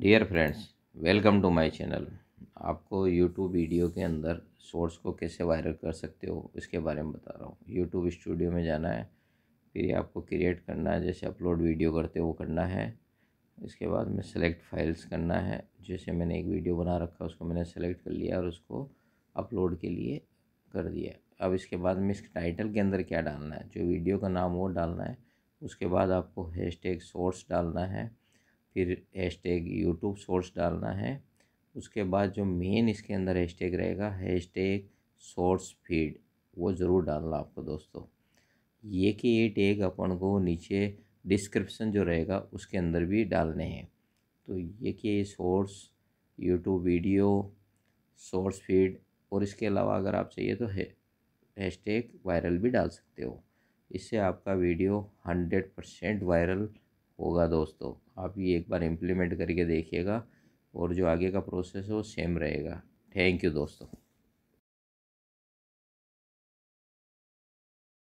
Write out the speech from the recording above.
dear friends welcome to my channel आपको YouTube video के अंदर सोर्स को कैसे वायरल कर सकते हो इसके बारे में बता रहा हूँ यूट्यूब स्टूडियो में जाना है फिर आपको क्रिएट करना है जैसे अपलोड वीडियो करते हो वो करना है इसके बाद में सेलेक्ट फाइल्स करना है जैसे मैंने एक वीडियो बना रखा उसको मैंने सेलेक्ट कर लिया और उसको अपलोड के लिए कर दिया अब इसके बाद में इसके टाइटल के अंदर क्या डालना है जो वीडियो का नाम वो डालना है उसके बाद आपको हैश टैग सोर्स डालना है फिर हैश टैग यूट्यूब सोर्स डालना है उसके बाद जो मेन इसके अंदर हैश टैग रहेगा हैश टैग सोर्स फीड वो ज़रूर डालना आपको दोस्तों ये कि ये टैग अपन को नीचे डिस्क्रिप्शन जो रहेगा उसके अंदर भी डालने हैं तो ये कि ये source YouTube video source feed और इसके अलावा अगर आप चाहिए तो है हैशटैग वायरल भी डाल सकते हो इससे आपका वीडियो हंड्रेड परसेंट वायरल होगा दोस्तों आप ये एक बार इम्प्लीमेंट करके देखिएगा और जो आगे का प्रोसेस है वो सेम रहेगा थैंक यू दोस्तों